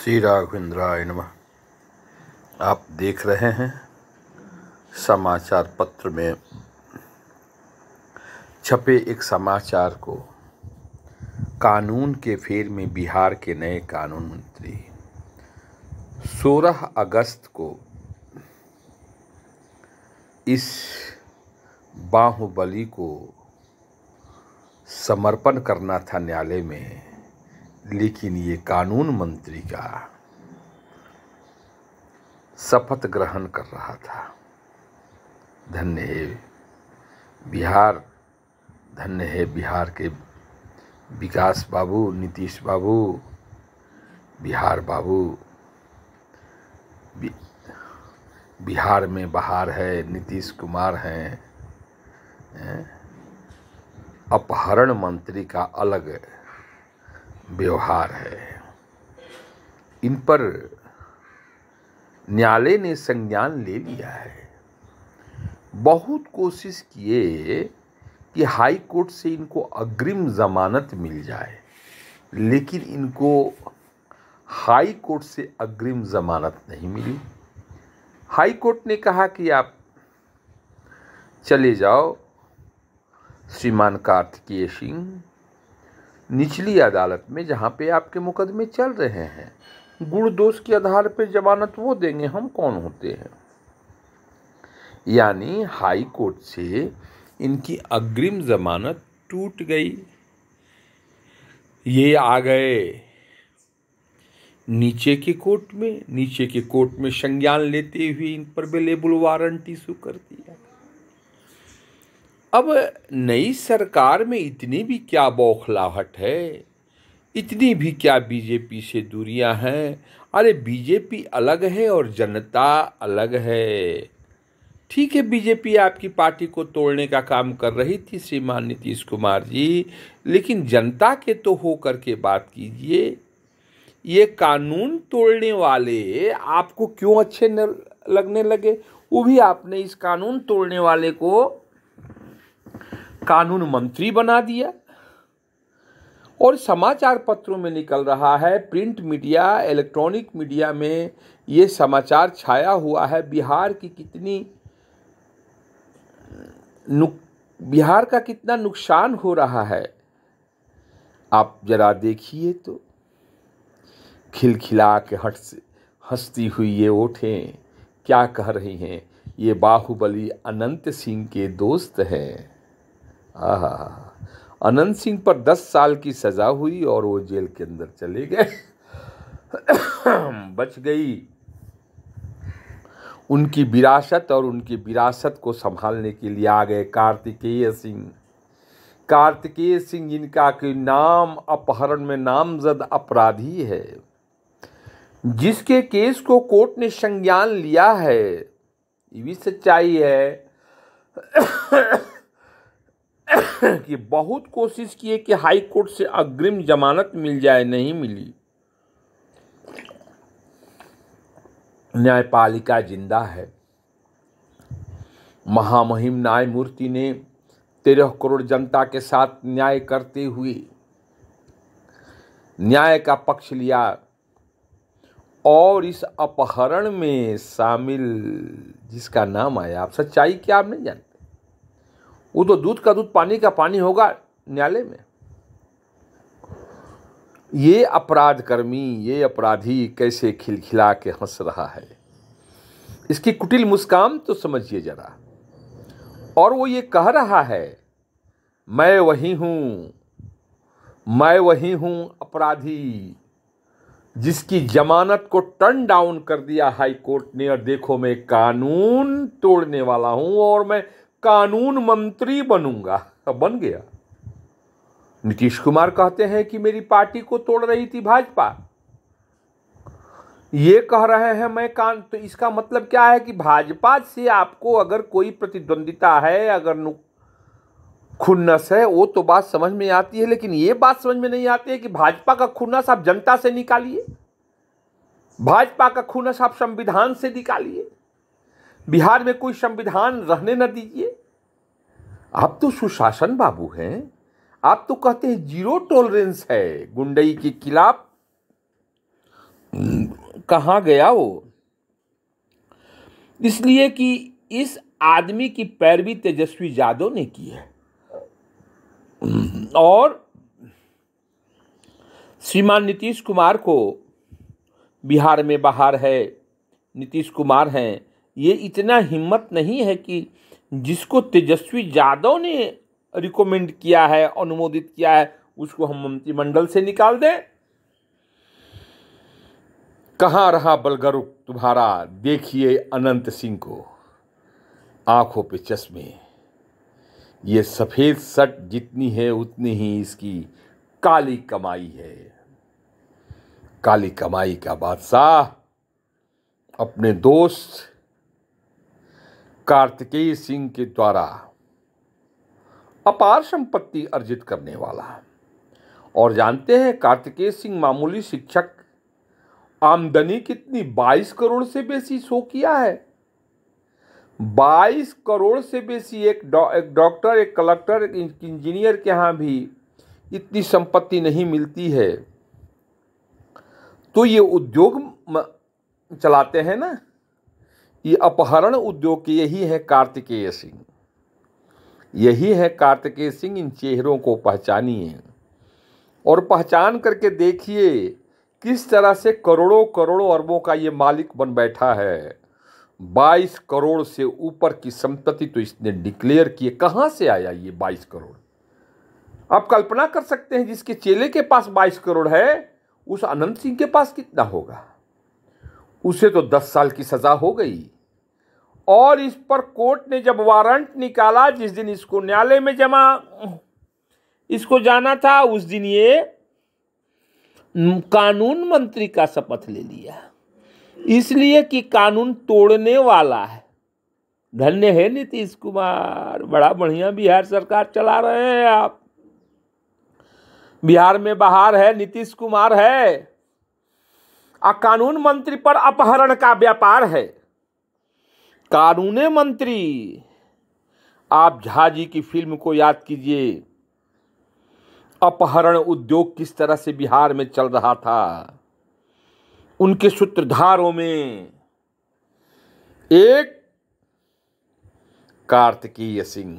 श्री राघवेंद्राय नम आप देख रहे हैं समाचार पत्र में छपे एक समाचार को कानून के फेर में बिहार के नए कानून मंत्री 16 अगस्त को इस बाहुबली को समर्पण करना था न्यायालय में लेकिन ये कानून मंत्री का शपथ ग्रहण कर रहा था धन्य है बिहार धन्य है बिहार के विकास बाबू नीतीश बाबू बिहार बाबू बिहार में बहार है नीतीश कुमार हैं अपहरण मंत्री का अलग व्यवहार है इन पर न्यायालय ने संज्ञान ले लिया है बहुत कोशिश किए कि हाई कोर्ट से इनको अग्रिम जमानत मिल जाए लेकिन इनको हाई कोर्ट से अग्रिम जमानत नहीं मिली हाई कोर्ट ने कहा कि आप चले जाओ श्रीमान कार्तिकेय सिंह निचली अदालत में जहाँ पे आपके मुकदमे चल रहे हैं गुण दोष के आधार पर जमानत वो देंगे हम कौन होते हैं यानी हाई कोर्ट से इनकी अग्रिम जमानत टूट गई ये आ गए नीचे के कोर्ट में नीचे के कोर्ट में संज्ञान लेते हुए इन पर बेलेबुल वारंट इशू कर दिया अब नई सरकार में इतनी भी क्या बौखलाहट है इतनी भी क्या बीजेपी से दूरियां हैं अरे बीजेपी अलग है और जनता अलग है ठीक है बीजेपी आपकी पार्टी को तोड़ने का काम कर रही थी श्रीमान नीतीश कुमार जी लेकिन जनता के तो हो करके के बात कीजिए ये कानून तोड़ने वाले आपको क्यों अच्छे लगने लगे वो भी आपने इस कानून तोड़ने वाले को कानून मंत्री बना दिया और समाचार पत्रों में निकल रहा है प्रिंट मीडिया इलेक्ट्रॉनिक मीडिया में ये समाचार छाया हुआ है बिहार की कितनी बिहार का कितना नुकसान हो रहा है आप जरा देखिए तो खिलखिला के हट से हंसती हुई ये ओठें क्या कह रही हैं ये बाहुबली अनंत सिंह के दोस्त हैं हाँ हा अनंत सिंह पर दस साल की सज़ा हुई और वो जेल के अंदर चले गए बच गई उनकी विरासत और उनकी विरासत को संभालने के लिए आ गए कार्तिकेय सिंह कार्तिकेय सिंह जिनका कि नाम अपहरण में नामजद अपराधी है जिसके केस को कोर्ट ने संज्ञान लिया है ये भी सच्चाई है कि बहुत कोशिश किए कि हाई कोर्ट से अग्रिम जमानत मिल जाए नहीं मिली न्यायपालिका जिंदा है महामहिम न्यायमूर्ति ने तेरह करोड़ जनता के साथ न्याय करते हुए न्याय का पक्ष लिया और इस अपहरण में शामिल जिसका नाम आया आप सच्चाई क्या आप नहीं जानते वो तो दूध का दूध पानी का पानी होगा न्यायालय में ये अपराधकर्मी ये अपराधी कैसे खिलखिला के हंस रहा है इसकी कुटिल मुस्कान तो समझिए जरा और वो ये कह रहा है मैं वही हूं मैं वही हूं अपराधी जिसकी जमानत को टर्न डाउन कर दिया हाई कोर्ट ने और देखो मैं कानून तोड़ने वाला हूं और मैं कानून मंत्री बनूंगा अब बन गया नीतीश कुमार कहते हैं कि मेरी पार्टी को तोड़ रही थी भाजपा ये कह रहे हैं मैं कान तो इसका मतलब क्या है कि भाजपा से आपको अगर कोई प्रतिद्वंदिता है अगर खुन्नस है वो तो बात समझ में आती है लेकिन ये बात समझ में नहीं आती है कि भाजपा का खुन्नस आप जनता से निकालिए भाजपा का खुन्नस आप संविधान से निकालिए बिहार में कोई संविधान रहने न दीजिए आप तो सुशासन बाबू हैं आप तो कहते हैं जीरो टॉलरेंस है गुंडई के खिलाफ कहाँ गया वो इसलिए कि इस आदमी की पैरवी तेजस्वी यादव ने की है और श्रीमान नीतीश कुमार को बिहार में बाहर है नीतीश कुमार हैं ये इतना हिम्मत नहीं है कि जिसको तेजस्वी यादव ने रिकमेंड किया है अनुमोदित किया है उसको हम मंत्रिमंडल से निकाल दें कहाँ रहा बलगरु तुम्हारा देखिए अनंत सिंह को आंखों पे चश्मे ये सफ़ेद सट जितनी है उतनी ही इसकी काली कमाई है काली कमाई का बादशाह अपने दोस्त कार्तिकेय सिंह के द्वारा अपार संपत्ति अर्जित करने वाला और जानते हैं कार्तिकेय सिंह मामूली शिक्षक आमदनी कितनी 22 करोड़ से बेसी शो किया है 22 करोड़ से बेसी एक डॉक्टर एक कलेक्टर एक, एक इंजीनियर के यहाँ भी इतनी संपत्ति नहीं मिलती है तो ये उद्योग चलाते हैं ना ये अपहरण उद्योग के यही है कार्तिकेय सिंह यही है कार्तिकेय सिंह इन चेहरों को पहचानिए और पहचान करके देखिए किस तरह से करोड़ों करोड़ों अरबों का ये मालिक बन बैठा है 22 करोड़ से ऊपर की संपत्ति तो इसने डिक्लेयर किए कहाँ से आया ये 22 करोड़ आप कल्पना कर सकते हैं जिसके चेले के पास 22 करोड़ है उस अनंत सिंह के पास कितना होगा उसे तो 10 साल की सज़ा हो गई और इस पर कोर्ट ने जब वारंट निकाला जिस दिन इसको न्यायालय में जमा इसको जाना था उस दिन ये कानून मंत्री का शपथ ले लिया इसलिए कि कानून तोड़ने वाला है धन्य है नीतीश कुमार बड़ा बढ़िया बिहार सरकार चला रहे हैं आप बिहार में बाहर है नीतीश कुमार है और कानून मंत्री पर अपहरण का व्यापार है कानून मंत्री आप झा जी की फिल्म को याद कीजिए अपहरण उद्योग किस तरह से बिहार में चल रहा था उनके सूत्रधारों में एक कार्तिकेय सिंह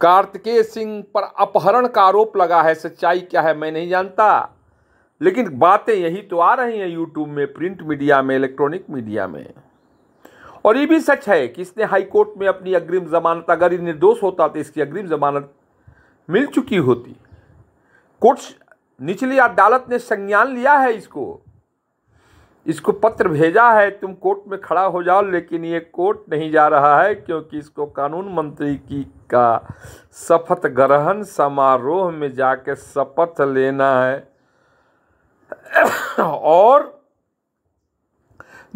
कार्तिकेय सिंह पर अपहरण का आरोप लगा है सच्चाई क्या है मैं नहीं जानता लेकिन बातें यही तो आ रही हैं यूट्यूब में प्रिंट मीडिया में इलेक्ट्रॉनिक मीडिया में और ये भी सच है कि इसने हाई कोर्ट में अपनी अग्रिम जमानत अगर ये निर्दोष होता तो इसकी अग्रिम जमानत मिल चुकी होती कोर्ट निचली अदालत ने संज्ञान लिया है इसको इसको पत्र भेजा है तुम कोर्ट में खड़ा हो जाओ लेकिन ये कोर्ट नहीं जा रहा है क्योंकि इसको कानून मंत्री की का शपथ ग्रहण समारोह में जाके शपथ लेना है और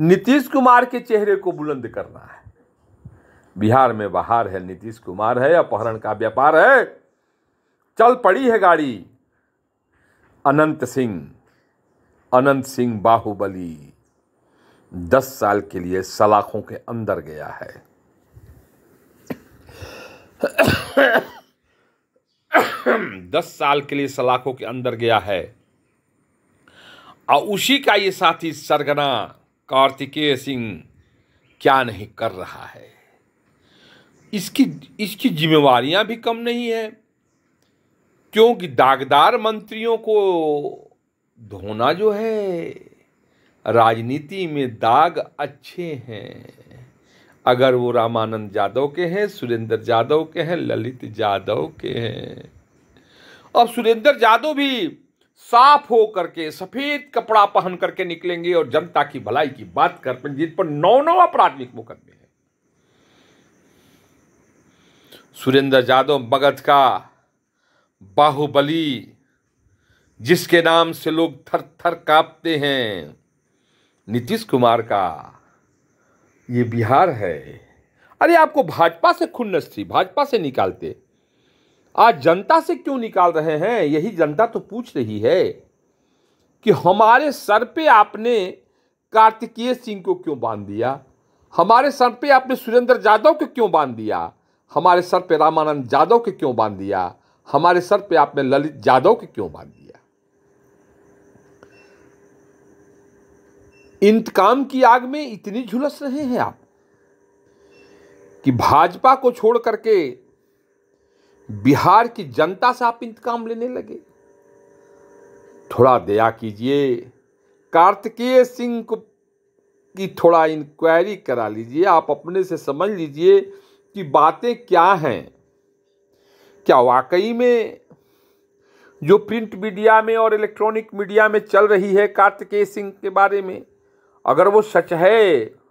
नीतीश कुमार के चेहरे को बुलंद करना है बिहार में बाहर है नीतीश कुमार है अपहरण का व्यापार है चल पड़ी है गाड़ी अनंत सिंह अनंत सिंह बाहुबली दस साल के लिए सलाखों के अंदर गया है दस साल के लिए सलाखों के अंदर गया है और उसी का ये साथी सरगना कार्तिकेय सिंह क्या नहीं कर रहा है इसकी इसकी जिम्मेवारियां भी कम नहीं है क्योंकि दागदार मंत्रियों को धोना जो है राजनीति में दाग अच्छे हैं अगर वो रामानंद यादव के हैं सुरेंद्र यादव के हैं ललित यादव के हैं अब सुरेंद्र यादव भी साफ हो करके सफेद कपड़ा पहन करके निकलेंगे और जनता की भलाई की बात करते जिन पर नौ नौ आपराधिक मुकदमे हैं सुरेंद्र यादव मगध का बाहुबली जिसके नाम से लोग थर थर कांपते हैं नीतीश कुमार का ये बिहार है अरे आपको भाजपा से खुन्नस थी भाजपा से निकालते आज जनता से क्यों निकाल रहे हैं यही जनता तो पूछ रही है कि हमारे सर पे आपने कार्तिकेय सिंह को क्यों बांध दिया हमारे सर पे आपने सुरेंद्र यादव को क्यों बांध दिया हमारे सर पे रामानंद यादव को क्यों बांध दिया हमारे सर पे आपने ललित यादव को क्यों बांध दिया इंतकाम की आग में इतनी झुलस रहे हैं आप कि भाजपा को छोड़ करके बिहार की जनता से आप इंतकाम लेने लगे थोड़ा दया कीजिए कार्तिकीय सिंह को की थोड़ा इंक्वायरी करा लीजिए आप अपने से समझ लीजिए कि बातें क्या हैं क्या वाकई में जो प्रिंट मीडिया में और इलेक्ट्रॉनिक मीडिया में चल रही है कार्तिकेय सिंह के बारे में अगर वो सच है